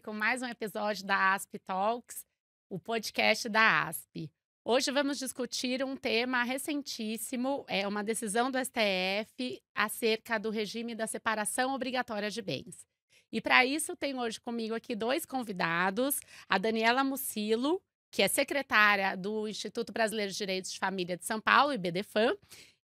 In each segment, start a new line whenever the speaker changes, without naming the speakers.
com mais um episódio da ASP Talks, o podcast da ASP. Hoje vamos discutir um tema recentíssimo, é uma decisão do STF acerca do regime da separação obrigatória de bens. E para isso tenho hoje comigo aqui dois convidados, a Daniela Mucilo, que é secretária do Instituto Brasileiro de Direitos de Família de São Paulo, IBDFAM,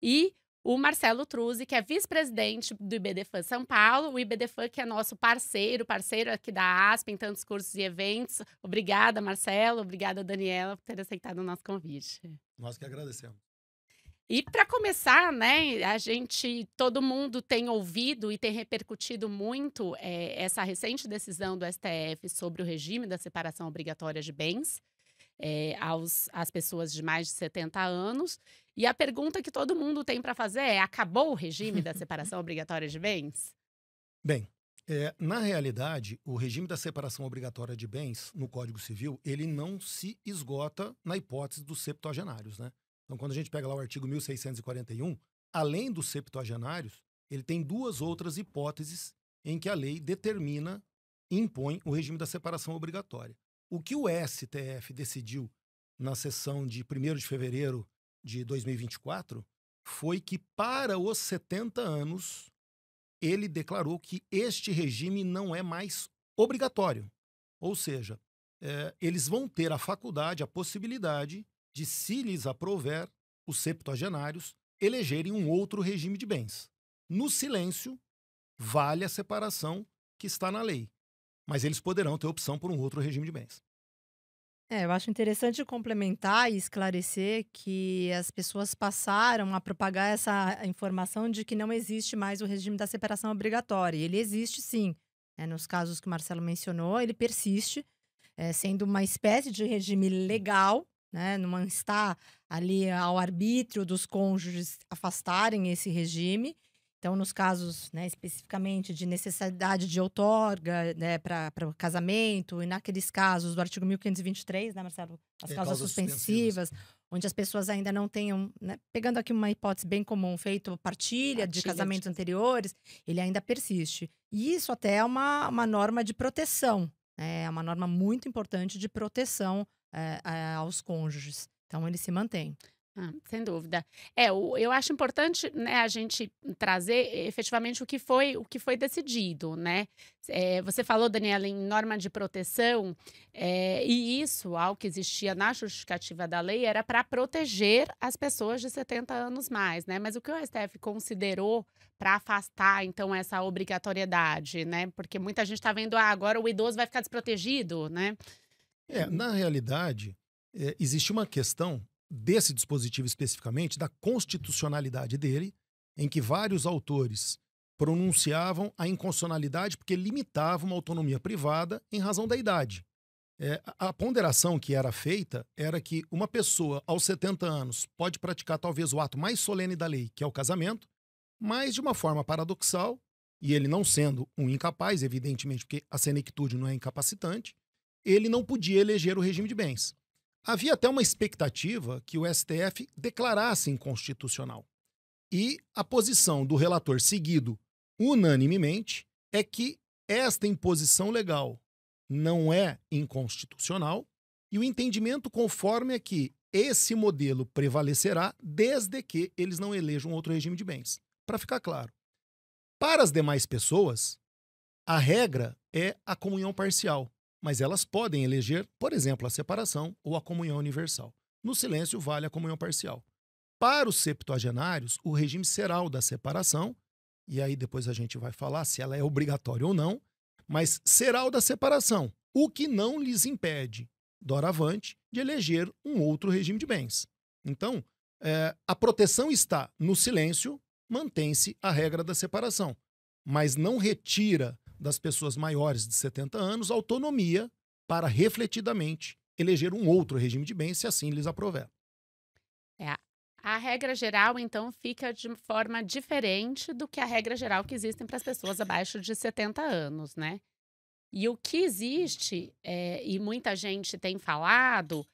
e o Marcelo Truzzi, que é vice-presidente do IBDFAN São Paulo, o IBDFAN que é nosso parceiro, parceiro aqui da ASP em tantos cursos e eventos. Obrigada, Marcelo, obrigada, Daniela, por ter aceitado o nosso convite.
Nós que agradecemos.
E para começar, né, a gente, todo mundo tem ouvido e tem repercutido muito é, essa recente decisão do STF sobre o regime da separação obrigatória de bens é, aos, às pessoas de mais de 70 anos. E a pergunta que todo mundo tem para fazer é: acabou o regime da separação obrigatória de bens?
Bem, é, na realidade, o regime da separação obrigatória de bens no Código Civil ele não se esgota na hipótese dos septuagenários, né? Então, quando a gente pega lá o artigo 1641, além dos septuagenários, ele tem duas outras hipóteses em que a lei determina e impõe o regime da separação obrigatória. O que o STF decidiu na sessão de 1 de fevereiro de 2024 foi que, para os 70 anos, ele declarou que este regime não é mais obrigatório. Ou seja, é, eles vão ter a faculdade, a possibilidade de, se lhes aprover, os septuagenários elegerem um outro regime de bens. No silêncio, vale a separação que está na lei, mas eles poderão ter opção por um outro regime de bens.
É, eu acho interessante complementar e esclarecer que as pessoas passaram a propagar essa informação de que não existe mais o regime da separação obrigatória. Ele existe sim. É, nos casos que o Marcelo mencionou, ele persiste, é, sendo uma espécie de regime legal, né, não está ali ao arbítrio dos cônjuges afastarem esse regime. Então, nos casos né, especificamente de necessidade de outorga né, para casamento, e naqueles casos do artigo 1523, né, Marcelo? As é, causas, causas suspensivas, suspensivas, onde as pessoas ainda não tenham. Né, pegando aqui uma hipótese bem comum, feito partilha, partilha de casamentos de... anteriores, ele ainda persiste. E isso até é uma, uma norma de proteção, né, é uma norma muito importante de proteção é, aos cônjuges. Então, ele se mantém. Ah, sem dúvida. É, o, eu acho importante né,
a gente trazer eh, efetivamente o que foi o que foi decidido, né? É, você falou, Daniela, em norma de proteção, é, e isso, ao que existia na justificativa da lei, era para proteger as pessoas de 70 anos mais, né? Mas o que o STF considerou para afastar, então, essa obrigatoriedade, né? Porque muita gente está vendo, ah, agora o idoso vai ficar desprotegido, né?
É, na realidade, é, existe uma questão desse dispositivo especificamente, da constitucionalidade dele, em que vários autores pronunciavam a inconstitucionalidade porque limitava uma autonomia privada em razão da idade. É, a ponderação que era feita era que uma pessoa aos 70 anos pode praticar talvez o ato mais solene da lei, que é o casamento, mas de uma forma paradoxal, e ele não sendo um incapaz, evidentemente, porque a senectude não é incapacitante, ele não podia eleger o regime de bens. Havia até uma expectativa que o STF declarasse inconstitucional. E a posição do relator, seguido unanimemente, é que esta imposição legal não é inconstitucional e o entendimento conforme é que esse modelo prevalecerá desde que eles não elejam outro regime de bens. Para ficar claro. Para as demais pessoas, a regra é a comunhão parcial mas elas podem eleger, por exemplo, a separação ou a comunhão universal. No silêncio vale a comunhão parcial. Para os septuagenários, o regime será o da separação, e aí depois a gente vai falar se ela é obrigatória ou não, mas será o da separação, o que não lhes impede, doravante, de eleger um outro regime de bens. Então, é, a proteção está no silêncio, mantém-se a regra da separação, mas não retira das pessoas maiores de 70 anos autonomia para refletidamente eleger um outro regime de bens, se assim lhes aprover.
É, a regra geral, então, fica de forma diferente do que a regra geral que existem para as pessoas abaixo de 70 anos, né? E o que existe, é, e muita gente tem falado,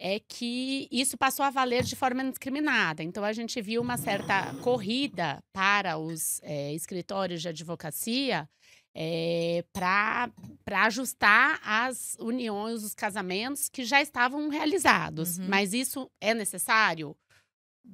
é que isso passou a valer de forma indiscriminada. Então, a gente viu uma certa corrida para os é, escritórios de advocacia é, eh, para ajustar as uniões, os casamentos que já estavam realizados. Uhum. Mas isso é necessário?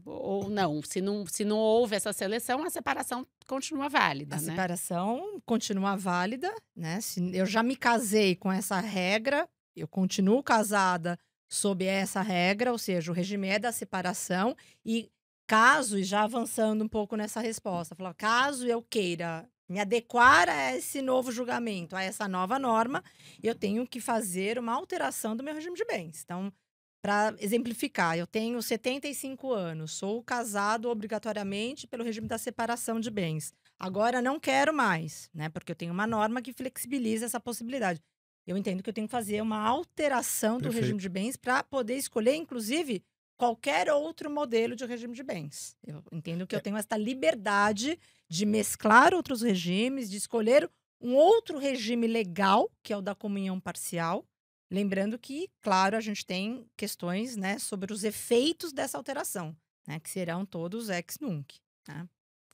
ou não. Se não, se não houve essa
seleção, a separação continua válida. A né? separação continua válida, né? Se eu já me casei com essa regra, eu continuo casada sob essa regra, ou seja, o regime é da separação e caso, e já avançando um pouco nessa resposta, falar, caso eu queira me adequar a esse novo julgamento, a essa nova norma, eu tenho que fazer uma alteração do meu regime de bens. Então, para exemplificar, eu tenho 75 anos, sou casado obrigatoriamente pelo regime da separação de bens. Agora não quero mais, né? Porque eu tenho uma norma que flexibiliza essa possibilidade. Eu entendo que eu tenho que fazer uma alteração do regime de bens para poder escolher, inclusive, qualquer outro modelo de regime de bens. Eu entendo que eu é. tenho esta liberdade de mesclar outros regimes, de escolher um outro regime legal, que é o da comunhão parcial. Lembrando que, claro, a gente tem questões né, sobre os efeitos dessa alteração, né, que serão todos ex nunc. Né?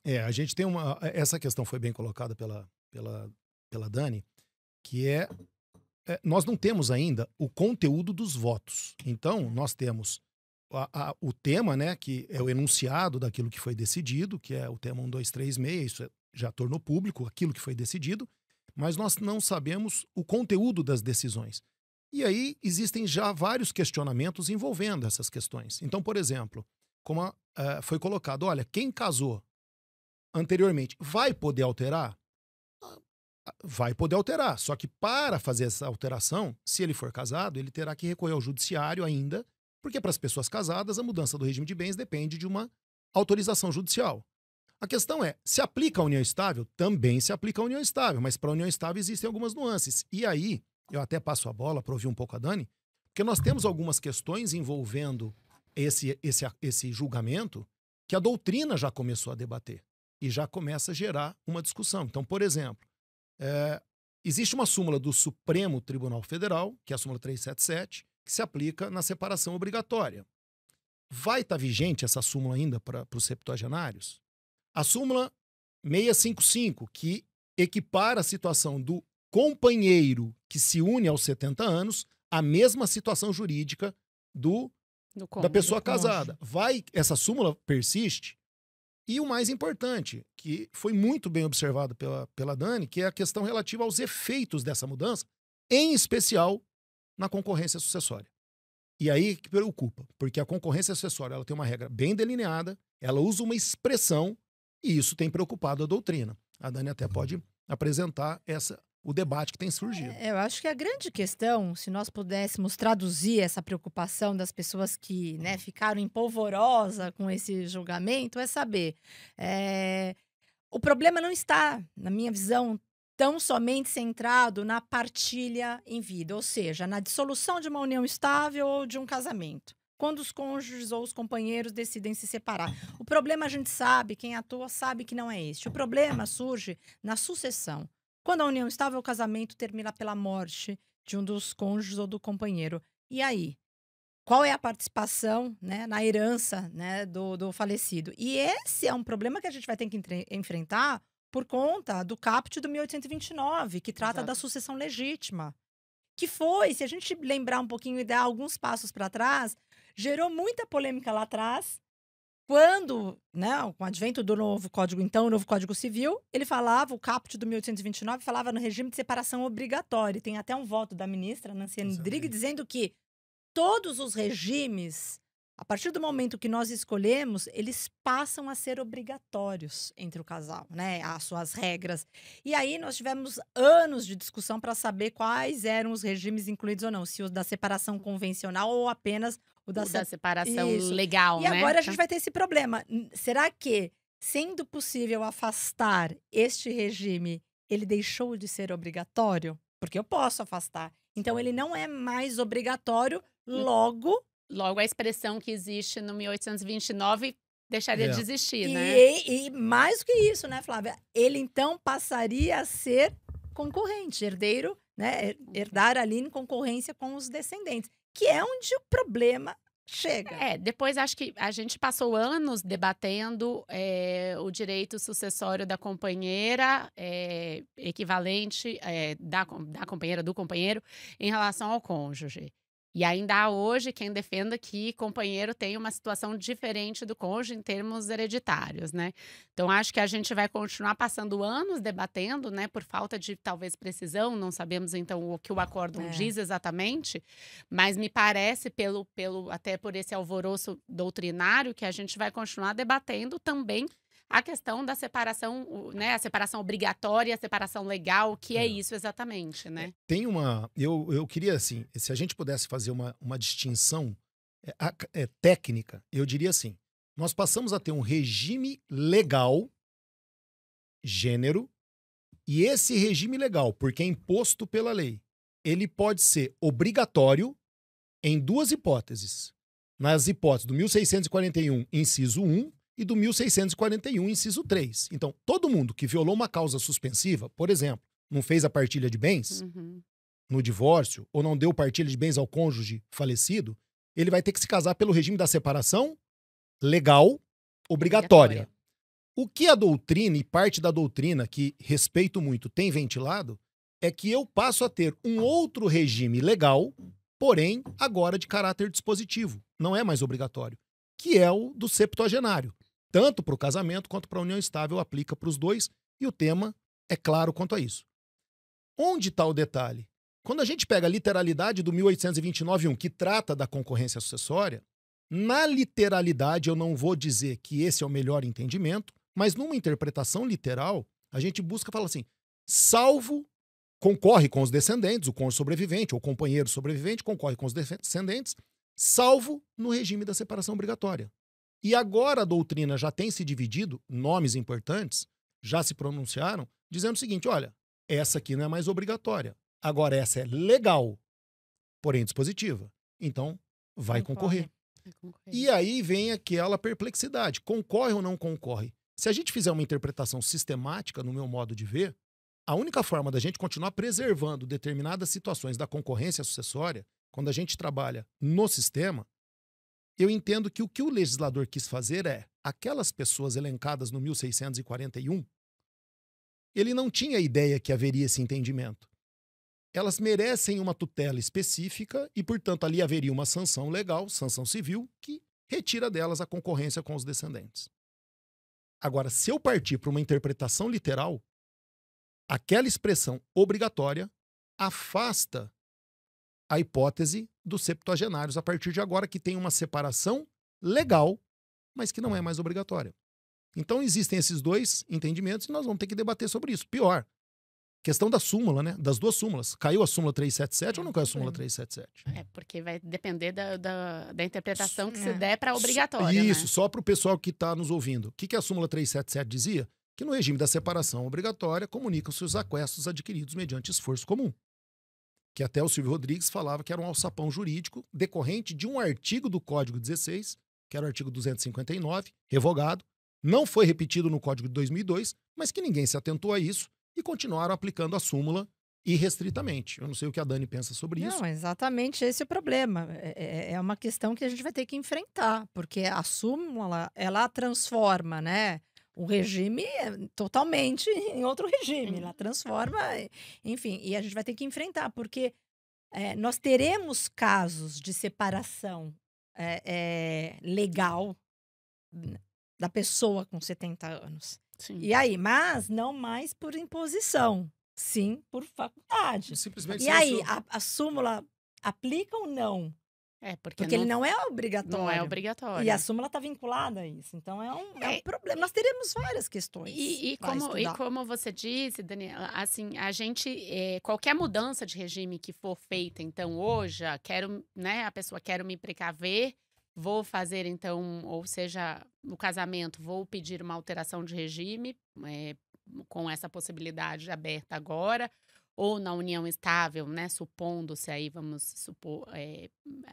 É, a gente tem uma. Essa questão foi bem colocada pela, pela, pela Dani, que é, é nós não temos ainda o conteúdo dos votos. Então, nós temos a, a, o tema, né, que é o enunciado daquilo que foi decidido, que é o tema 1236, isso é, já tornou público aquilo que foi decidido, mas nós não sabemos o conteúdo das decisões. E aí existem já vários questionamentos envolvendo essas questões. Então, por exemplo, como a, a, é, foi colocado, olha, quem casou anteriormente vai poder alterar? Ah, ah, vai poder alterar, só que para fazer essa alteração, se ele for casado, ele terá que recorrer ao judiciário ainda porque para as pessoas casadas, a mudança do regime de bens depende de uma autorização judicial. A questão é, se aplica a união estável? Também se aplica a união estável, mas para a união estável existem algumas nuances. E aí, eu até passo a bola para ouvir um pouco a Dani, porque nós temos algumas questões envolvendo esse, esse, esse julgamento que a doutrina já começou a debater e já começa a gerar uma discussão. Então, por exemplo, é, existe uma súmula do Supremo Tribunal Federal, que é a súmula 377, que se aplica na separação obrigatória. Vai estar tá vigente essa súmula ainda para os septuagenários? A súmula 655, que equipara a situação do companheiro que se une aos 70 anos à mesma situação jurídica do,
do da pessoa casada.
Vai, essa súmula persiste? E o mais importante, que foi muito bem observado pela, pela Dani, que é a questão relativa aos efeitos dessa mudança, em especial na concorrência sucessória. E aí que preocupa, porque a concorrência sucessória ela tem uma regra bem delineada, ela usa uma expressão e isso tem preocupado a doutrina. A Dani até pode apresentar essa o debate que tem surgido.
É, eu acho que a grande questão, se nós pudéssemos traduzir essa preocupação das pessoas que né, ficaram em polvorosa com esse julgamento, é saber. É, o problema não está, na minha visão, tão somente centrado na partilha em vida, ou seja, na dissolução de uma união estável ou de um casamento, quando os cônjuges ou os companheiros decidem se separar. O problema a gente sabe, quem atua sabe que não é este. O problema surge na sucessão. Quando a união estável, o casamento termina pela morte de um dos cônjuges ou do companheiro. E aí? Qual é a participação né, na herança né, do, do falecido? E esse é um problema que a gente vai ter que enfrentar por conta do caput do 1829, que trata Exato. da sucessão legítima. Que foi, se a gente lembrar um pouquinho e dar alguns passos para trás, gerou muita polêmica lá atrás, quando, né, com o advento do novo Código, então, o novo Código Civil, ele falava, o caput do 1829 falava no regime de separação obrigatória. Tem até um voto da ministra Nancy Rodrigues dizendo que todos os regimes a partir do momento que nós escolhemos, eles passam a ser obrigatórios entre o casal, né? As suas regras. E aí nós tivemos anos de discussão para saber quais eram os regimes incluídos ou não, se o da separação convencional ou apenas o da, o se... da separação Isso. legal, e né? E agora a gente tá. vai ter esse problema. Será que, sendo possível afastar este regime, ele deixou de ser obrigatório? Porque eu posso afastar. Então ele não é mais obrigatório, hum. logo Logo,
a expressão que existe no 1829 deixaria é. de existir, e, né? E, e mais
do que isso, né, Flávia? Ele então passaria a ser concorrente, herdeiro, né? Herdar ali em concorrência com os descendentes, que é onde o problema chega. É, depois acho que a gente passou anos debatendo é, o
direito sucessório da companheira, é, equivalente é, da, da companheira, do companheiro, em relação ao cônjuge. E ainda há hoje quem defenda que companheiro tem uma situação diferente do cônjuge em termos hereditários, né? Então acho que a gente vai continuar passando anos debatendo, né, por falta de talvez precisão, não sabemos então o que o acórdão é. diz exatamente, mas me parece pelo pelo até por esse alvoroço doutrinário que a gente vai continuar debatendo também a questão da separação, né? A separação obrigatória, a separação legal, o que é, é, isso exatamente, né? É,
tem uma. Eu, eu queria, assim, se a gente pudesse fazer uma, uma distinção é, é, técnica, eu diria assim: nós passamos a ter um regime legal, gênero, e esse regime legal, porque é imposto pela lei, ele pode ser obrigatório em duas hipóteses. Nas hipóteses do 1641, inciso 1, e do 1641, inciso 3. Então, todo mundo que violou uma causa suspensiva, por exemplo, não fez a partilha de bens uhum. no divórcio ou não deu partilha de bens ao cônjuge falecido, ele vai ter que se casar pelo regime da separação legal obrigatória. obrigatória. O que a doutrina e parte da doutrina que respeito muito tem ventilado é que eu passo a ter um outro regime legal, porém agora de caráter dispositivo, não é mais obrigatório, que é o do septuagenário tanto para o casamento quanto para a união estável, aplica para os dois, e o tema é claro quanto a isso. Onde está o detalhe? Quando a gente pega a literalidade do 1829.1, que trata da concorrência sucessória, na literalidade eu não vou dizer que esse é o melhor entendimento, mas numa interpretação literal, a gente busca falar assim: salvo concorre com os descendentes, o cônjuge sobrevivente ou companheiro sobrevivente concorre com os descendentes, salvo no regime da separação obrigatória. E agora a doutrina já tem se dividido, nomes importantes já se pronunciaram, dizendo o seguinte: olha, essa aqui não é mais obrigatória. Agora, essa é legal, porém dispositiva. Então, vai concorrer. vai concorrer. E aí vem aquela perplexidade: concorre ou não concorre? Se a gente fizer uma interpretação sistemática, no meu modo de ver, a única forma da gente continuar preservando determinadas situações da concorrência sucessória, quando a gente trabalha no sistema, eu entendo que o que o legislador quis fazer é aquelas pessoas elencadas no 1641. Ele não tinha ideia que haveria esse entendimento. Elas merecem uma tutela específica e, portanto, ali haveria uma sanção legal, sanção civil, que retira delas a concorrência com os descendentes. Agora, se eu partir para uma interpretação literal, aquela expressão obrigatória afasta a hipótese dos septuagenários a partir de agora, que tem uma separação legal, mas que não é mais obrigatória. Então existem esses dois entendimentos e nós vamos ter que debater sobre isso. Pior, questão da súmula, né? Das duas súmulas. Caiu a súmula 377 ou não caiu a súmula 377?
É, porque vai depender da, da, da interpretação que é. se der para obrigatória. Né? Isso, né?
só para o pessoal que está nos ouvindo. O que, que a súmula 377 dizia? Que no regime da separação obrigatória comunicam-se os aquestos adquiridos mediante esforço comum que até o Silvio Rodrigues falava que era um alçapão jurídico decorrente de um artigo do Código 16, que era o artigo 259, revogado, não foi repetido no Código de 2002, mas que ninguém se atentou a isso e continuaram aplicando a súmula irrestritamente. Eu não sei o que a Dani pensa sobre não, isso. Não,
exatamente esse é o problema. É é, é, é uma questão que a gente vai ter que enfrentar, porque a súmula, ela transforma, né? o regime é totalmente em outro regime. Uhum. Ela transforma, enfim, e a gente vai ter que enfrentar, porque é, nós teremos casos de separação é, legal hum, da pessoa com 70 anos. Sim. E aí, mas não mais por imposição, sim por faculdade. Simplesmente e aí, a, a súmula aplica ou não? É, porque, porque não, ele não é obrigatório. Não é obrigatório. E a súmula está vinculada a isso. Então é um, é, é um problema. Nós teremos várias questões. E, e como, e
como você disse, Daniela, assim, a gente. É, qualquer mudança de regime que for feita, então, hoje, quero, né, a pessoa quer me precaver, vou fazer, então, ou seja, no casamento, vou pedir uma alteração de regime é, com essa possibilidade aberta agora ou na união estável, né? Supondo-se aí, vamos supor, é,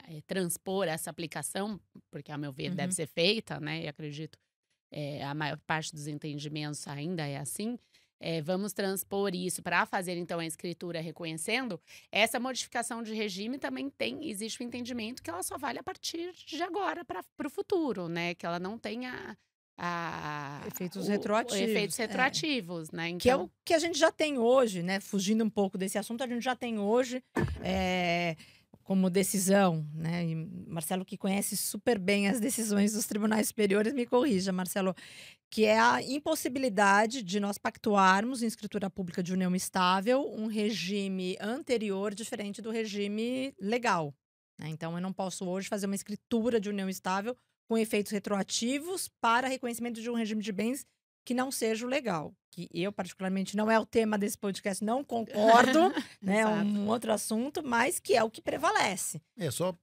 é, transpor essa aplicação, porque, a meu ver, uhum. deve ser feita, né? E acredito é, a maior parte dos entendimentos ainda é assim. É, vamos transpor isso para fazer então a escritura reconhecendo essa modificação de regime também tem existe o um entendimento que ela só vale a partir de agora para o futuro né que ela não tenha a, ah, efeitos, o, retroativos, efeitos é. retroativos, é. né? Então... Que é o então
que a gente já tem hoje, né? Fugindo um pouco desse assunto, a gente já tem hoje é, como decisão, né? E Marcelo, que conhece super bem as decisões dos tribunais superiores, me corrija, Marcelo, que é a impossibilidade de nós pactuarmos em escritura pública de união estável um regime anterior diferente do regime legal. Né? Então, eu não posso hoje fazer uma escritura de união estável com efeitos retroativos para reconhecimento de um regime de bens que não seja o legal. Que eu, particularmente, não é o tema desse podcast, não concordo, né? É um outro assunto, mas que é o que prevalece.
É, só.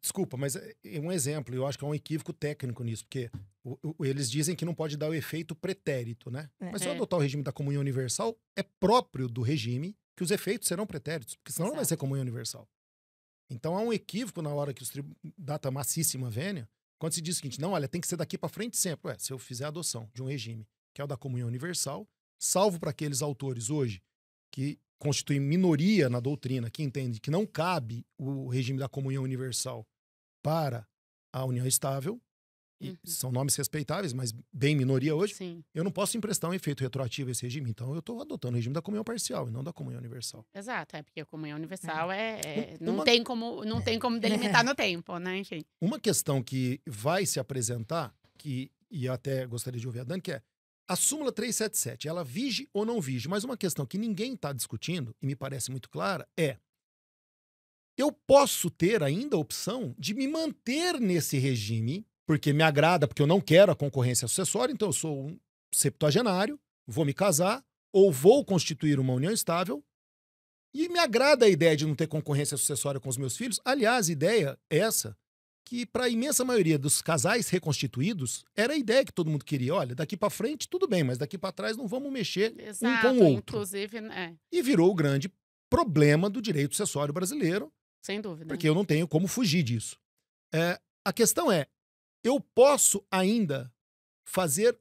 Desculpa, mas é, é um exemplo, eu acho que é um equívoco técnico nisso, porque o, o, eles dizem que não pode dar o efeito pretérito, né? É, mas se eu é. adotar o regime da comunhão universal, é próprio do regime que os efeitos serão pretéritos, porque senão Exato. não vai ser comunhão universal. Então há um equívoco na hora que os tribunais, data massíssima vênia, quando se diz o seguinte, não, olha, tem que ser daqui para frente sempre. Ué, se eu fizer a adoção de um regime que é o da comunhão universal, salvo para aqueles autores hoje que constituem minoria na doutrina, que entendem que não cabe o regime da comunhão universal para a união estável, e uhum. são nomes respeitáveis, mas bem minoria hoje, Sim. eu não posso emprestar um efeito retroativo a esse regime. Então, eu estou adotando o regime da comunhão parcial e não da comunhão universal.
Exato, é porque a comunhão é. universal é, é, é não, uma... tem como, não é. tem como delimitar no tempo, né? Enfim.
Uma questão que vai se apresentar, que, e até gostaria de ouvir a Dani, que é a súmula 377, ela vige ou não vige? Mas uma questão que ninguém está discutindo, e me parece muito clara, é eu posso ter ainda a opção de me manter nesse regime porque me agrada, porque eu não quero a concorrência sucessória, então eu sou um septuagenário, vou me casar ou vou constituir uma união estável. E me agrada a ideia de não ter concorrência sucessória com os meus filhos. Aliás, ideia essa que para a imensa maioria dos casais reconstituídos era a ideia que todo mundo queria. Olha, daqui para frente tudo bem, mas daqui para trás não vamos mexer Exato, um com o outro.
Inclusive, né, é.
E virou o grande problema do direito sucessório brasileiro.
Sem dúvida. Porque eu
não tenho como fugir disso. É, a questão é, eu posso ainda fazer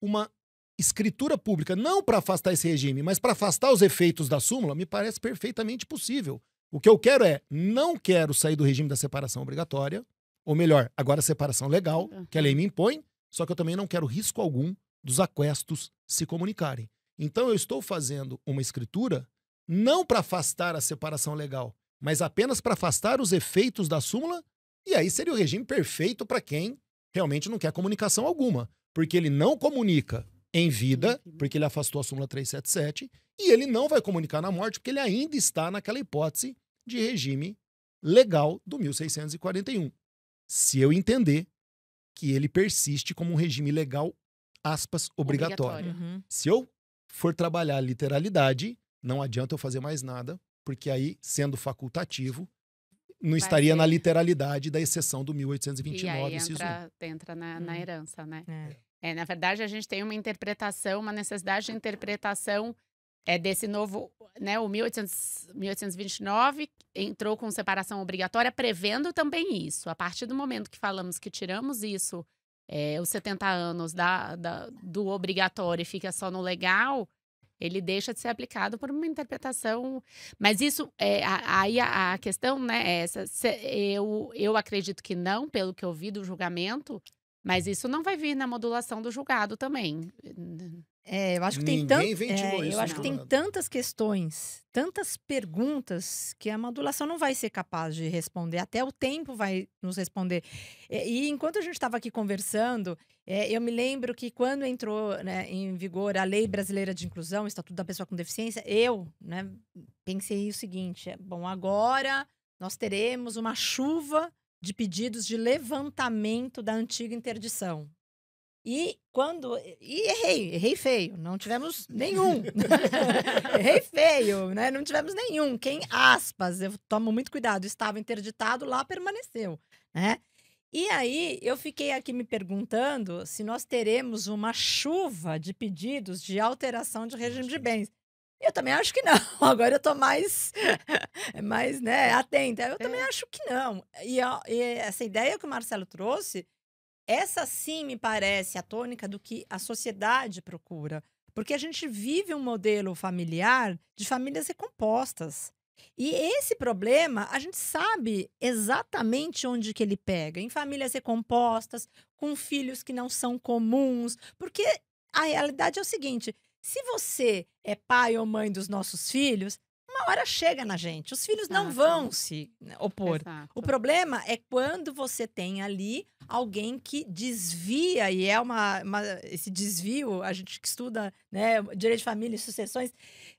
uma escritura pública, não para afastar esse regime, mas para afastar os efeitos da súmula, me parece perfeitamente possível. O que eu quero é, não quero sair do regime da separação obrigatória, ou melhor, agora separação legal, que a lei me impõe, só que eu também não quero risco algum dos aquestos se comunicarem. Então eu estou fazendo uma escritura não para afastar a separação legal, mas apenas para afastar os efeitos da súmula e aí seria o regime perfeito para quem realmente não quer comunicação alguma, porque ele não comunica em vida, uhum. porque ele afastou a súmula 377, e ele não vai comunicar na morte, porque ele ainda está naquela hipótese de regime legal do 1641. Se eu entender que ele persiste como um regime legal, aspas, obrigatório. obrigatório. Uhum. Se eu for trabalhar a literalidade, não adianta eu fazer mais nada, porque aí, sendo facultativo, não Vai estaria ser. na literalidade da exceção do 1829, e aí entra,
entra na, hum. na, herança, né? É. é. na verdade, a gente tem uma interpretação, uma necessidade de interpretação é desse novo, né, o 1800, 1829 entrou com separação obrigatória, prevendo também isso. A partir do momento que falamos que tiramos isso, é, os 70 anos da, da, do obrigatório e fica só no legal, ele deixa de ser aplicado por uma interpretação. Mas isso, é, aí a, a, questão né, é essa. eu, eu acredito que não, pelo que eu vi do julgamento, mas isso não vai vir na modulação do julgado também.
É, eu acho que tem tanto, é, eu acho que tem tantas questões, tantas perguntas que a modulação não vai ser capaz de responder. Até o tempo vai nos responder. E, e enquanto a gente estava aqui conversando, é, eu me lembro que quando entrou né, em vigor a Lei Brasileira de Inclusão, o Estatuto da Pessoa com Deficiência, eu né, pensei o seguinte: é, bom, agora nós teremos uma chuva de pedidos de levantamento da antiga interdição. E quando. E errei, errei feio. Não tivemos nenhum. errei feio, né? Não tivemos nenhum. Quem, aspas, eu tomo muito cuidado, estava interditado, lá permaneceu. Né? E aí eu fiquei aqui me perguntando se nós teremos uma chuva de pedidos de alteração de regime de bens. Eu também acho que não. Agora eu estou mais, mais né, atenta. Eu é. também acho que não. E, e, essa ideia que o Marcelo trouxe, essa sim me parece a tônica do que a sociedade procura. Porque a gente vive um modelo familiar de famílias recompostas. E esse problema, a gente sabe exatamente onde que ele pega, em famílias recompostas, com filhos que não são comuns, porque a realidade é o seguinte, se você é pai ou mãe dos nossos filhos, uma hora chega na gente. Os filhos Exato. não vão se né, opor. Exato. O problema é quando você tem ali alguém que desvia, e é uma, uma esse desvio, a gente que estuda né, direito de família e sucessões,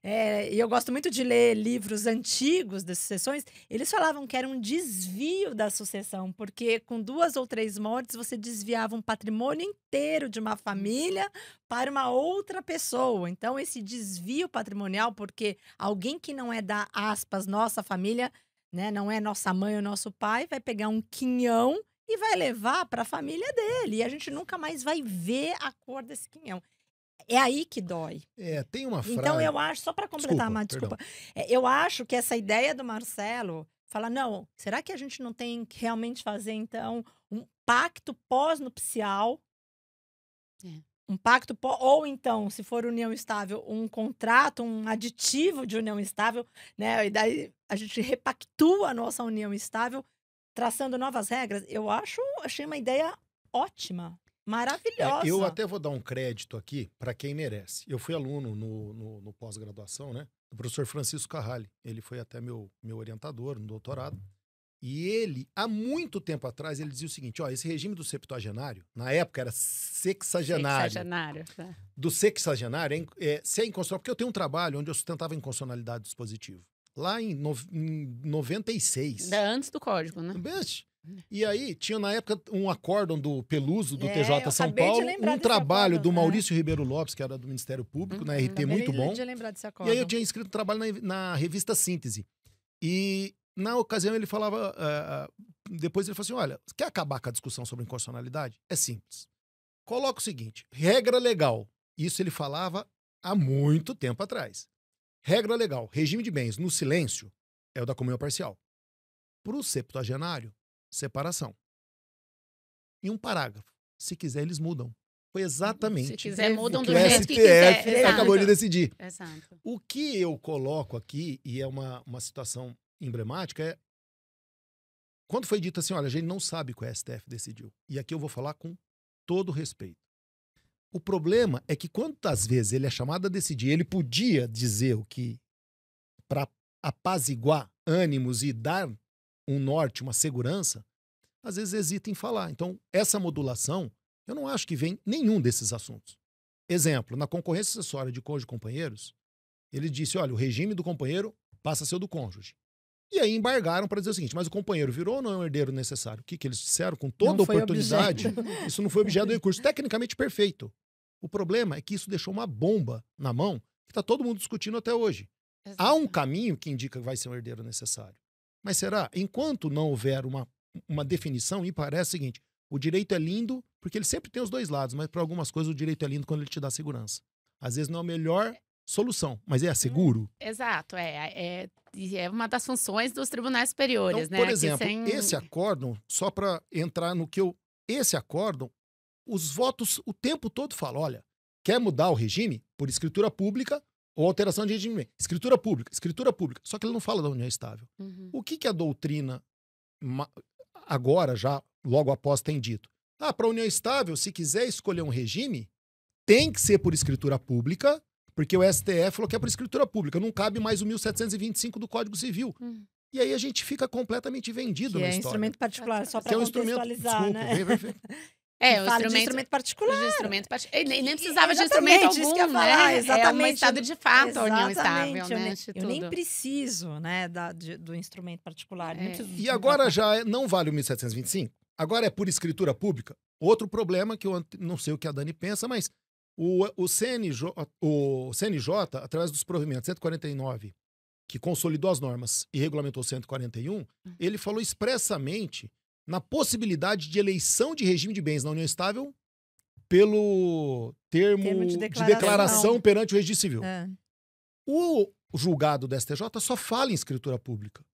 é, e eu gosto muito de ler livros antigos das sucessões, eles falavam que era um desvio da sucessão, porque com duas ou três mortes você desviava um patrimônio inteiro de uma família para uma outra pessoa. Então, esse desvio patrimonial, porque alguém que não é da aspas, nossa família, né, não é nossa mãe ou nosso pai, vai pegar um quinhão e vai levar para a família dele. E a gente nunca mais vai ver a cor desse quinhão. É aí que dói. É, tem uma então, frase. Então eu acho, só para completar, desculpa, desculpa. É, eu acho que essa ideia do Marcelo fala: não, será que a gente não tem que realmente fazer, então, um pacto pós-nupcial? É um pacto, ou então, se for união estável, um contrato, um aditivo de união estável, né? E daí a gente repactua a nossa união estável, traçando novas regras. Eu acho, achei uma ideia ótima, maravilhosa. É, eu até
vou dar um crédito aqui para quem merece. Eu fui aluno no, no, no pós-graduação, né? Do professor Francisco Carrale. Ele foi até meu, meu orientador no doutorado. E ele, há muito tempo atrás, ele dizia o seguinte: ó, esse regime do septuagenário, na época era sexagenário.
Sexagenário. Tá.
Do sexagenário, é, é se é inconstitucional, porque eu tenho um trabalho onde eu sustentava a inconstitucionalidade do dispositivo. Lá em, no, em 96. Da antes do código, né? Bicho, e aí, tinha na época um acórdão do Peluso, do é, TJ São Paulo, um trabalho acórdão, do é. Maurício né? Ribeiro Lopes, que era do Ministério Público, na RT, uhum, muito bom. De
lembrar desse acórdão. e aí eu tinha
escrito um trabalho na, na revista Síntese. E na ocasião ele falava, uh, depois ele falou assim, olha, quer acabar com a discussão sobre inconstitucionalidade? É simples. Coloca o seguinte, regra legal, isso ele falava há muito tempo atrás. Regra legal, regime de bens no silêncio é o da comunhão parcial. Para o septuagenário, separação. Em um parágrafo, se quiser eles mudam. Foi exatamente. Se quiser, mudam do jeito STF que quiser. acabou Exato. de decidir. Exato. O que eu coloco aqui, e é uma, uma situação emblemática é quando foi dito assim, olha, a gente não sabe o que o STF decidiu. E aqui eu vou falar com todo respeito. O problema é que quantas vezes ele é chamado a decidir, ele podia dizer o que para apaziguar ânimos e dar um norte, uma segurança, às vezes hesita em falar. Então, essa modulação, eu não acho que vem nenhum desses assuntos. Exemplo, na concorrência acessória de cônjuge e companheiros, ele disse: olha, o regime do companheiro passa a ser do cônjuge. E aí embargaram para dizer o seguinte: mas o companheiro virou ou não é um herdeiro necessário? O que, que eles disseram com toda oportunidade? Isso não foi objeto do recurso. Tecnicamente perfeito. O problema é que isso deixou uma bomba na mão que está todo mundo discutindo até hoje. Exato. Há um caminho que indica que vai ser um herdeiro necessário. Mas será? Enquanto não houver uma, uma definição, e parece o seguinte: o direito é lindo, porque ele sempre tem os dois lados, mas para algumas coisas o direito é lindo quando ele te dá segurança. Às vezes não é o melhor solução, mas é uhum. seguro?
exato, é, é, é uma das funções dos tribunais superiores, então, né? Por exemplo, sem... esse
acórdão, só para entrar no que eu. Esse acórdão, os votos o tempo todo falam: olha, quer mudar o regime por escritura pública ou alteração de regime. Escritura pública, escritura pública. Só que ele não fala da união estável. Uhum. O que, que a doutrina, agora já, logo após, tem dito? Ah, para a união estável, se quiser escolher um regime, tem que ser por escritura pública porque o STF falou que é por escritura pública, não cabe mais o 1725 do Código Civil. Hum. E aí a gente fica completamente vendido que na é história. instrumento
particular, só para é um contextualizar, desculpa,
né? É, o instrumento, instrumento,
particular. De instrumento particular e, nem, precisava de instrumento algum, né? falar, né? Exatamente. É um estado de fato a união estável, eu né, Nem, eu nem preciso, né, da, de, do instrumento particular. É. e agora
já é, não vale o 1725? Agora é por escritura pública? Outro problema que eu não sei o que a Dani pensa, mas o, o, CNJ, o CNJ, através dos provimentos 149, que consolidou as normas e regulamentou 141, uhum. ele falou expressamente na possibilidade de eleição de regime de bens na União Estável pelo termo, termo de, declaração. de, declaração. perante o registro civil. É. O julgado do STJ só fala em escritura pública,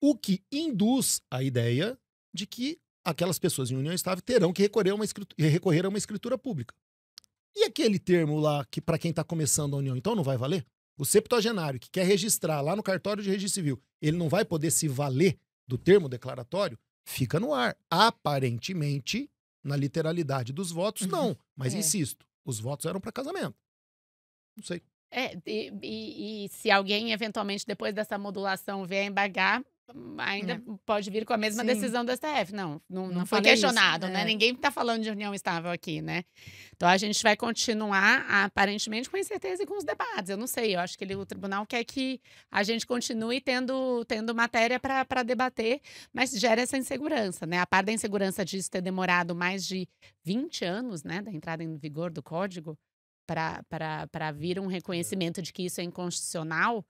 o que induz a ideia de que aquelas pessoas em união estável terão que recorrer a uma escritura, recorrer a uma escritura pública. E aquele termo lá que para quem está começando a união, então não vai valer? O septuagenário que quer registrar lá no cartório de registro civil, ele não vai poder se valer do termo declaratório? Fica no ar. Aparentemente, na literalidade dos votos, uhum. não. Mas é. insisto, os votos eram para casamento.
Não sei. É, e, e, e, se alguém eventualmente depois dessa modulação vier embargar, ainda é. pode vir com a mesma Sim. decisão do STF. Não, não, não, não foi questionado, isso, né? É. Ninguém está falando de união estável aqui, né? Então a gente vai continuar, aparentemente, com incerteza e com os debates. Eu não sei, eu acho que ele, o tribunal quer que a gente continue tendo, tendo matéria para debater, mas gera essa insegurança, né? A par da insegurança disso ter demorado mais de 20 anos, né, da entrada em vigor do código, para vir um reconhecimento de que isso é inconstitucional.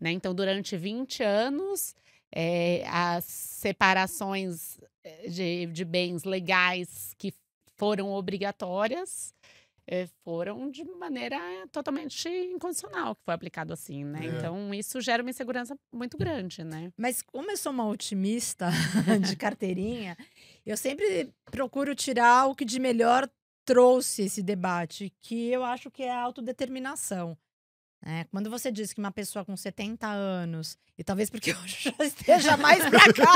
Né? Então, durante 20 anos, é, as separações eh, de, de, bens legais que foram obrigatórias é, foram de maneira totalmente incondicional que foi aplicado assim, né? É. Então isso gera uma insegurança muito grande,
né? Mas como eu sou uma otimista de carteirinha, eu sempre procuro tirar o que de melhor trouxe esse debate, que eu acho que é a autodeterminação. É, quando você diz que uma pessoa com 70 anos, e talvez porque eu já esteja mais pra cá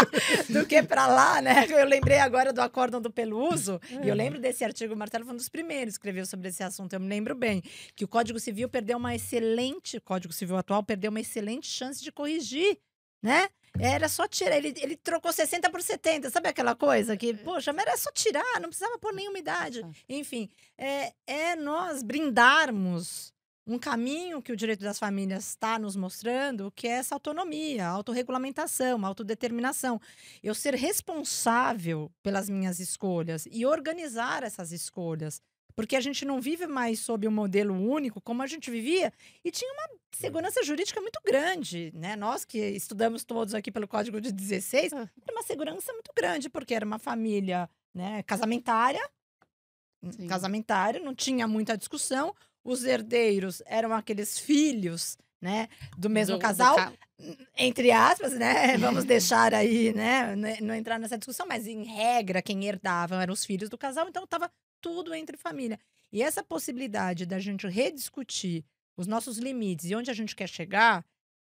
do que pra lá, né? Eu lembrei agora do acórdão do Peluso, é. e eu é. lembro desse artigo, o Marcelo foi um dos primeiros que escreveu sobre esse assunto, eu me lembro bem, que o Código Civil perdeu uma excelente, o Código Civil atual perdeu uma excelente chance de corrigir, né? Era só tirar. Ele, ele trocou 60 por 70, sabe aquela coisa que, é. poxa, mas era só tirar, não precisava pôr nenhuma idade. É. Enfim, é, é nós brindarmos um caminho que o direito das famílias está nos mostrando, que é essa autonomia, autorregulamentação, autodeterminação. Eu ser responsável pelas minhas escolhas e organizar essas escolhas. Porque a gente não vive mais sob um modelo único como a gente vivia e tinha uma segurança jurídica muito grande, né? Nós que estudamos todos aqui pelo Código de 16, ah. era uma segurança muito grande, porque era uma família né, casamentária, hum, Sim. casamentária, não tinha muita discussão os herdeiros eram aqueles filhos, né, do mesmo do, casal, do ca... entre aspas, né, vamos deixar aí, né, né, não entrar nessa discussão, mas em regra quem herdava eram os filhos do casal, então estava tudo entre família. E essa possibilidade da gente rediscutir os nossos limites e onde a gente quer chegar,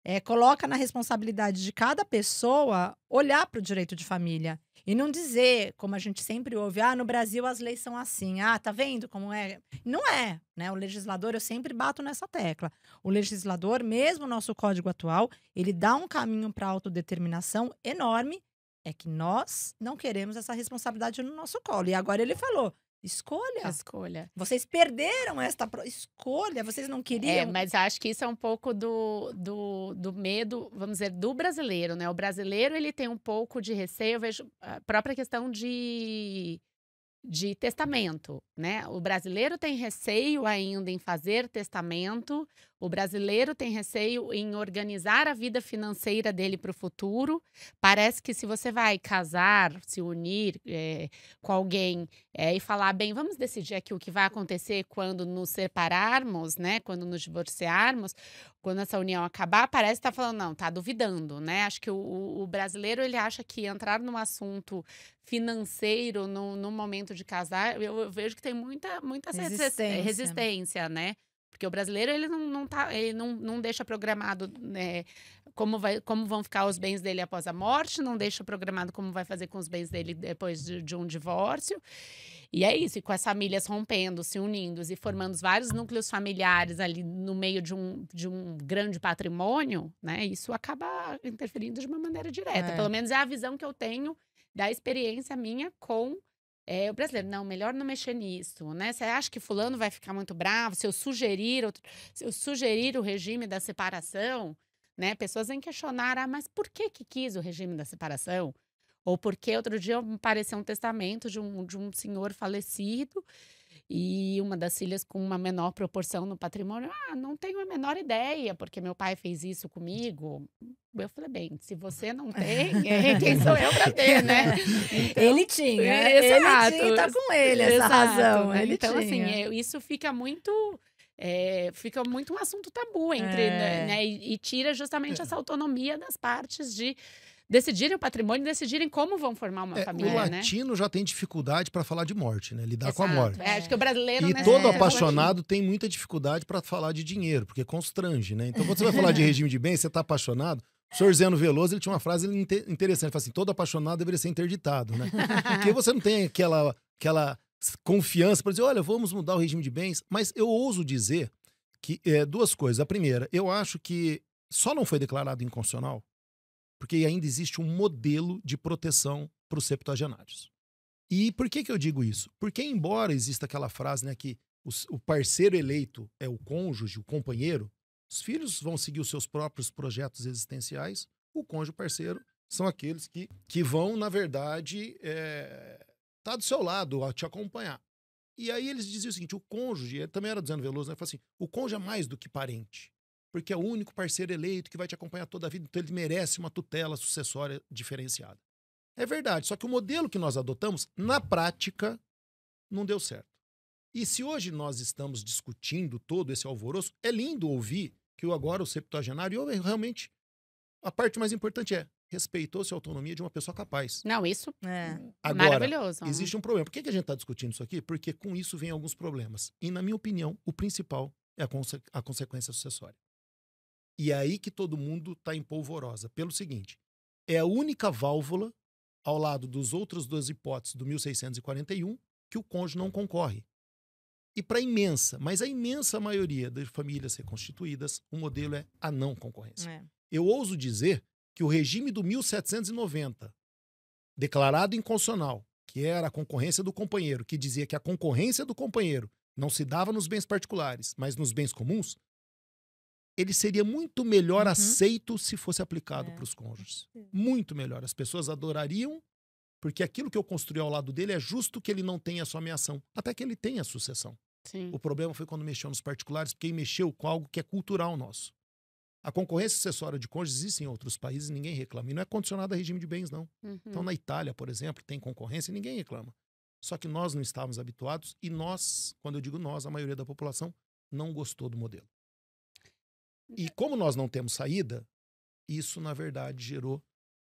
é, coloca na responsabilidade de cada pessoa olhar para o direito de família e não dizer, como a gente sempre ouve, ah, no Brasil as leis são assim, ah, tá vendo como é? Não é, né? O legislador, eu sempre bato nessa tecla. O legislador, mesmo o nosso código atual, ele dá um caminho para autodeterminação enorme, é que nós não queremos essa responsabilidade no nosso colo. E agora ele falou, Escolha. Escolha. Vocês perderam esta pro... escolha, vocês não é, queriam. É, mas acho que isso é um pouco do, do, do medo, vamos dizer, do
brasileiro, né? O brasileiro, ele tem um pouco de receio, eu vejo a própria questão de, de testamento, né? O brasileiro tem receio ainda em fazer testamento o brasileiro tem receio em organizar a vida financeira dele para o futuro. Parece que se você vai casar, se unir é, com alguém é, e falar, bem, vamos decidir aqui o que vai acontecer quando nos separarmos, né? Quando nos divorciarmos, quando essa união acabar, parece estar tá falando, não, está duvidando, né? Acho que o, o, brasileiro ele acha que entrar num assunto financeiro no, no momento de casar, eu, eu vejo que tem muita, muita resistência, resistência né? Porque o brasileiro, ele não, não, tá, ele não, não deixa programado né, como, vai, como vão ficar os bens dele após a morte, não deixa programado como vai fazer com os bens dele depois de, de um divórcio. E é isso, e com as famílias rompendo, se unindo e formando vários núcleos familiares ali no meio de um, de um grande patrimônio, né? Isso acaba interferindo de uma maneira direta. É. Pelo menos é a visão que eu tenho da experiência minha com é, o brasileiro, não, melhor não mexer nisso, né? Você acha que fulano vai ficar muito bravo se eu sugerir, outro, se eu sugerir o regime da separação, né? Pessoas vêm questionar, ah, mas por que que quis o regime da separação? Ou porque outro dia apareceu um testamento de um, de um senhor falecido e uma das filhas com uma menor proporção no patrimônio. Ah, não tenho a menor ideia, porque meu pai fez isso comigo. Eu falei, bem, se você não tem, é, quem sou eu para ter, né? Então, ele tinha, exato, é, ele tinha, tá com ele essa exato, razão. Então, ele então, tinha. assim, isso fica muito... É, fica muito um assunto tabu entre, né, é. né, e, e, tira justamente essa autonomia das partes de decidirem o patrimônio, decidirem como vão formar uma é, família. O né? latino
né? já tem dificuldade para falar de morte, né? Lidar Exato. com a morte.
É, acho que o brasileiro. E né, todo é, apaixonado
tem muita dificuldade para falar de dinheiro, porque constrange, né? Então, quando você vai falar de regime de bens, você está apaixonado. O senhor Zeno Veloso ele tinha uma frase interessante, ele assim: todo apaixonado deveria ser interditado, né? Porque você não tem aquela, aquela confiança para dizer, olha, vamos mudar o regime de bens. Mas eu ouso dizer que é, duas coisas. A primeira, eu acho que só não foi declarado inconstitucional porque ainda existe um modelo de proteção para os septuagenários. E por que, que eu digo isso? Porque, embora exista aquela frase né, que o parceiro eleito é o cônjuge, o companheiro, os filhos vão seguir os seus próprios projetos existenciais, o cônjuge parceiro são aqueles que, que vão, na verdade, estar eh, é, tá do seu lado, a te acompanhar. E aí eles diziam o seguinte: o cônjuge, ele também era dizendo Veloso, né? Ele assim: o cônjuge é mais do que parente porque é o único parceiro eleito que vai te acompanhar toda a vida, então ele merece uma tutela sucessória diferenciada. É verdade, só que o modelo que nós adotamos, na prática, não deu certo. E se hoje nós estamos discutindo todo esse alvoroço, é lindo ouvir que agora o septuagenário, realmente, a parte mais importante é, respeitou-se a autonomia de uma pessoa capaz.
Não, isso é agora, maravilhoso. Né? Existe
um problema. Por que a gente está discutindo isso aqui? Porque com isso vem alguns problemas. E, na minha opinião, o principal é a, conse a consequência sucessória. E é aí que todo mundo está em polvorosa. Pelo seguinte, é a única válvula, ao lado dos outros duas hipóteses do 1641, que o cônjuge não concorre. E para a imensa, mas a imensa maioria das famílias reconstituídas, o modelo é a não concorrência. É. Eu ouso dizer que o regime do 1790, declarado inconstitucional, que era a concorrência do companheiro, que dizia que a concorrência do companheiro não se dava nos bens particulares, mas nos bens comuns, ele seria muito melhor uhum. aceito se fosse aplicado é. para os cônjuges. É. Muito melhor. As pessoas adorariam, porque aquilo que eu construí ao lado dele é justo que ele não tenha só minha até que ele tenha sucessão. Sim. O problema foi quando mexeu nos particulares, porque mexeu com algo que é cultural nosso. A concorrência sucessória de cônjuges existe em outros países, ninguém reclama. E não é condicionada a regime de bens, não. Então, uhum. Então, na Itália, por exemplo, tem concorrência e ninguém reclama. Só que nós não estávamos habituados e nós, quando eu digo nós, a maioria da população, não gostou do modelo. E como nós não temos saída, isso, na verdade, gerou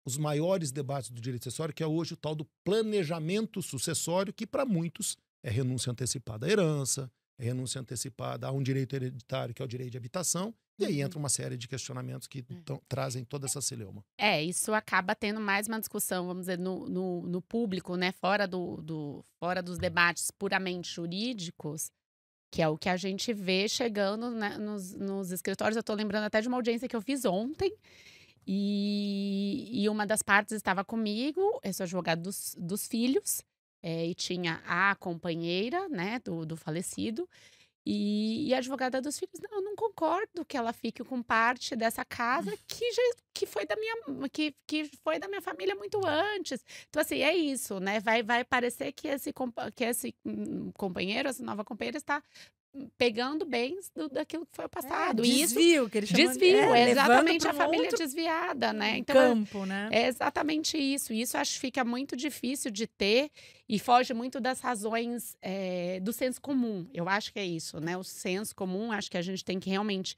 os maiores debates do direito sucessório, que é hoje o tal do planejamento sucessório, que para muitos é renúncia antecipada à herança, é renúncia antecipada a um direito hereditário, que é o direito de habitação, e aí uhum. entra uma série de questionamentos que é. trazem toda essa celeuma.
É, isso acaba tendo mais uma discussão, vamos dizer, no, no, no público, né? Fora, do, do, fora dos debates puramente jurídicos, que é o que a gente vê chegando né, nos, nos, escritórios. Eu estou lembrando até de uma audiência que eu fiz ontem. E, e uma das partes estava comigo, eu sou advogada dos, dos filhos, é, e tinha a companheira né, do, do falecido. E, e, a advogada dos filhos, não, eu não concordo que ela fique com parte dessa casa hum. que, já, que foi da minha hum, que, que foi da minha família muito antes. Então, assim, é isso, né? Vai, vai parecer que esse, que esse hum, companheiro, essa nova companheira, está pegando bens do, daquilo que foi o é, passado. É, desvio, isso, que ele chamam, Desvio, é, é exatamente a família desviada, né? Então, é campo, né? É exatamente isso. Isso acho que fica muito difícil de ter e foge muito das razões é, do senso comum. Eu acho que é isso, né? O senso comum, acho que a gente tem que realmente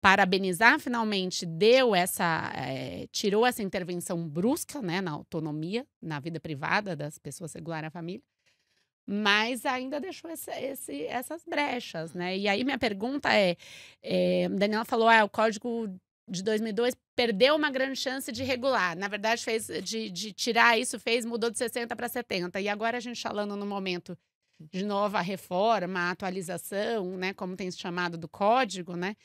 parabenizar, finalmente deu essa, é, tirou essa intervenção brusca, né, na autonomia, na vida privada das pessoas regular a família mas ainda deixou esse, esse, essas brechas, né? E aí minha pergunta é, é Daniela falou, ah, o código de 2002 perdeu uma grande chance de regular. Na verdade, fez de, de tirar isso, fez, mudou de 60 para 70. E agora a gente tá falando no momento de nova reforma, atualização, né, como tem se chamado do código, né?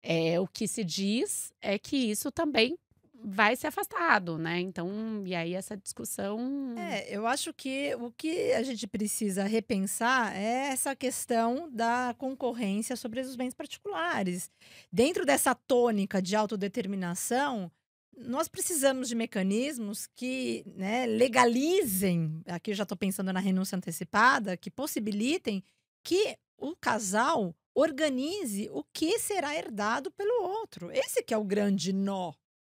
É, o que se diz é que isso também vai ser afastado, né? Então, e aí essa discussão.
É, eu acho que o que a gente precisa repensar é essa questão da concorrência sobre os bens particulares. Dentro dessa tônica de autodeterminação, nós precisamos de mecanismos que né, legalizem aqui eu já estou pensando na renúncia antecipada que possibilitem que o casal organize o que será herdado pelo outro. Esse que é o grande nó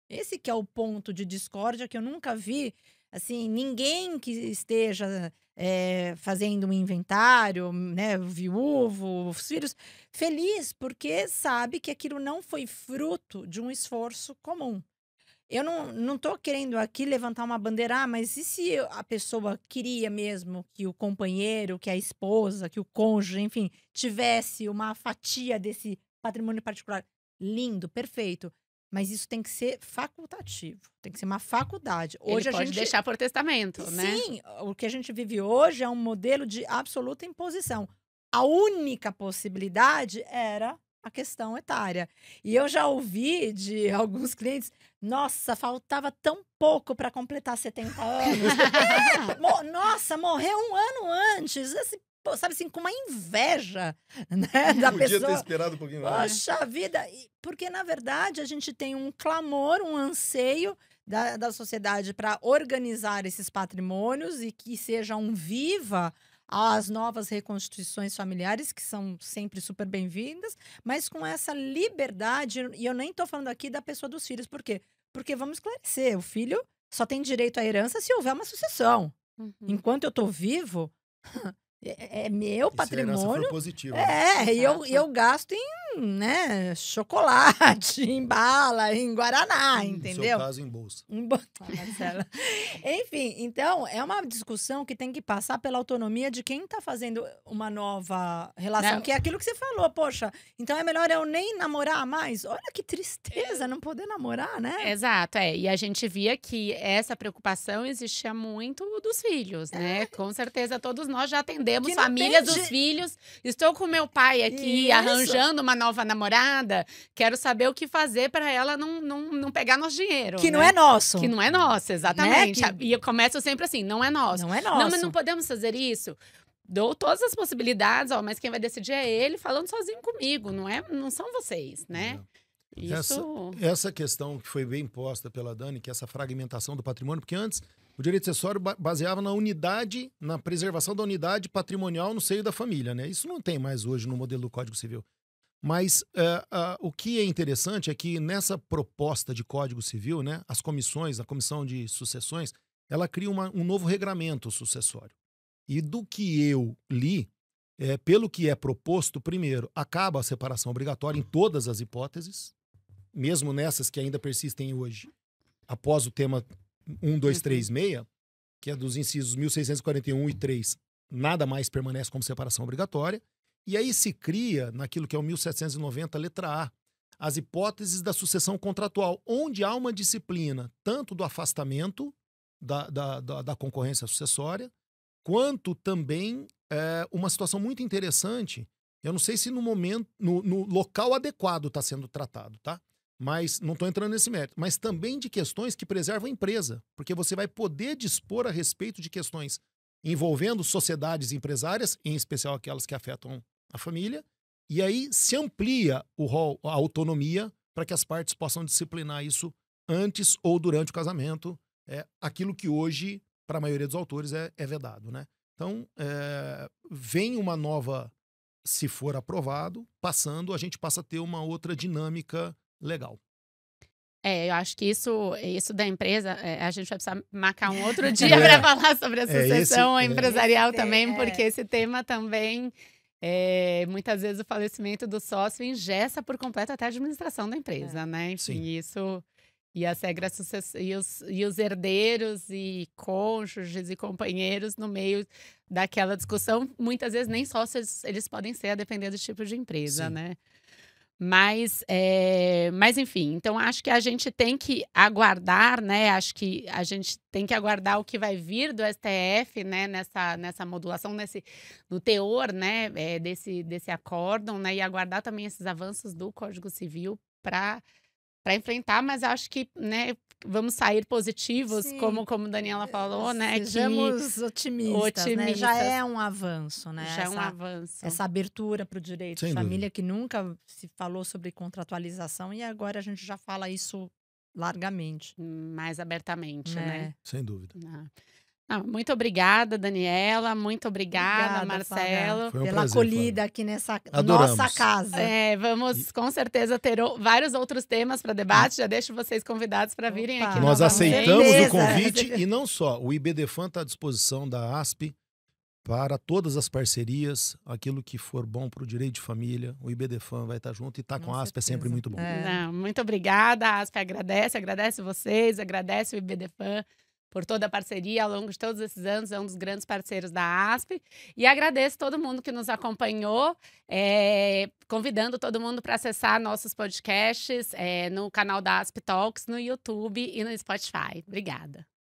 esse que é o ponto de discórdia que eu nunca vi, assim, ninguém que esteja é, fazendo um inventário, né, viúvo, os filhos, feliz porque sabe que aquilo não foi fruto de um esforço comum. Eu não, não querendo aqui levantar uma bandeira, ah, mas e se a pessoa queria mesmo que o companheiro, que a esposa, que o cônjuge, enfim, tivesse uma fatia desse patrimônio particular? Lindo, perfeito. Mas isso tem que ser facultativo, tem que ser uma faculdade. Hoje Ele a pode gente deixar por testamento, Sim, né? Sim, o que a gente vive hoje é um modelo de absoluta imposição. A única possibilidade era a questão etária. E eu já ouvi de alguns clientes, nossa, faltava tão pouco para completar 70 anos. é, mo nossa, morreu um ano antes. Assim, sabe assim, com uma inveja, né? Da Podia pessoa. ter
esperado um pouquinho mais.
Poxa vida! Porque, na verdade, a gente tem um clamor, um anseio da, da sociedade para organizar esses patrimônios e que seja um viva as novas reconstituições familiares, que são sempre super bem-vindas, mas com essa liberdade, e eu nem estou falando aqui da pessoa dos filhos, por quê? Porque vamos esclarecer, o filho só tem direito à herança se houver uma sucessão. Uhum. Enquanto eu estou vivo, É, é, é, meu patrimônio. Positivo, é, né? e eu, eu gasto em né, chocolate, em bala, em Guaraná, hum, entendeu? No caso, em bolsa. Em bolsa, Marcela. Enfim, então, é uma discussão que tem que passar pela autonomia de quem está fazendo uma nova relação, não. que é aquilo que você falou, poxa, então é melhor eu nem namorar mais? Olha que tristeza não poder namorar, né? Exato,
é. E a gente via que essa preocupação existia muito dos filhos, né? É. Com certeza todos nós já atendemos temos, famílias, os filhos. Estou com meu pai aqui Isso. arranjando uma nova namorada. Quero saber o que fazer para ela não, não, não pegar nosso dinheiro. Que né? não é nosso. Que não é nosso, né? exatamente. Né? Que... E eu começo sempre assim: não é nosso. Não é nosso. Não, mas não podemos fazer isso dou todas as possibilidades, ó, mas quem vai decidir é ele falando sozinho comigo, não é? Não são vocês, né? Isso... Essa,
essa questão que foi bem posta pela Dani, que é essa fragmentação do patrimônio, porque antes o direito acessório baseava na unidade, na preservação da unidade patrimonial no seio da família, né? Isso não tem mais hoje no modelo do Código Civil. Mas uh, uh, o que é interessante é que nessa proposta de Código Civil, né, as comissões, a comissão de sucessões, ela cria uma, um novo regramento sucessório. E do que eu li, é, pelo que é proposto, primeiro, acaba a separação obrigatória em todas as hipóteses, mesmo nessas que ainda persistem hoje, após o tema 6, uhum. que é dos incisos 1641 e 3, nada mais permanece como separação obrigatória. E aí se cria, naquilo que é o 1790, letra A, as hipóteses da sucessão contratual, onde há uma disciplina tanto do afastamento da, da, da, da concorrência sucessória, quanto também é, uma situação muito interessante. Eu não sei se no momento, no, no local adequado está sendo tratado, tá? mas não estou entrando nesse mérito, mas também de questões que preservam a empresa, porque você vai poder dispor a respeito de questões envolvendo sociedades empresárias, em especial aquelas que afetam a família, e aí se amplia o rol, a autonomia para que as partes possam disciplinar isso antes ou durante o casamento, é aquilo que hoje, para a maioria dos autores, é, é vedado. Né? Então, é, vem uma nova, se for aprovado, passando, a gente passa a ter uma outra dinâmica legal.
É, eu acho que isso, isso da empresa, eh, a gente vai precisar marcar um outro dia é, para falar sobre a sucessão é esse, é. empresarial também, é. porque esse tema também, eh, muitas vezes o falecimento do sócio ingessa por completo até a administração da é. empresa, né? Enfim, Sim. isso e as regras e, os, e os herdeiros e cônjuges e companheiros no meio daquela discussão, muitas vezes nem sócios eles podem ser, a depender do tipo de empresa, Sim. né? Mas, é, mas enfim, então acho que a gente tem que aguardar, né? Acho que a gente tem que aguardar o que vai vir do STF, né? Nessa, nessa modulação, nesse, no teor, né? É, desse, desse acórdão, né? E aguardar também esses avanços do Código Civil para para enfrentar, mas acho que, né, vamos sair positivos, Sim. como como Daniela eh, falou, eh, né? Sejamos que... otimistas, otimistas. Né? Já é um
avanço, né? Já essa, é um avanço. Essa abertura para o direito Sem de família dúvida. que nunca se falou sobre contratualização e agora a gente já fala isso largamente. Mais abertamente, né. é. né?
Sem dúvida. Ah muito obrigada, Daniela. Muito obrigada, obrigada Marcelo. Um pela prazer, acolhida Flávia. aqui nessa Adoramos. nossa casa. É, vamos com certeza ter vários outros temas para debate. Já deixo vocês convidados para virem aqui. Nós
aceitamos Beleza. o convite e não só. O IBDFAN está à disposição da ASP para todas as parcerias, aquilo que for bom para o direito de família, o IBDFAN vai estar tá junto e estar tá com, com a ASP certeza. é sempre muito bom. É.
Não, muito obrigada, a ASP agradece, agradece vocês, agradece o IBDFAN por toda a parceria ao longo de todos esses anos, é um dos grandes parceiros da ASP. E agradeço todo mundo que nos acompanhou, é, convidando todo mundo para acessar nossos podcasts é, no canal da ASP Talks, no YouTube e no Spotify. Obrigada.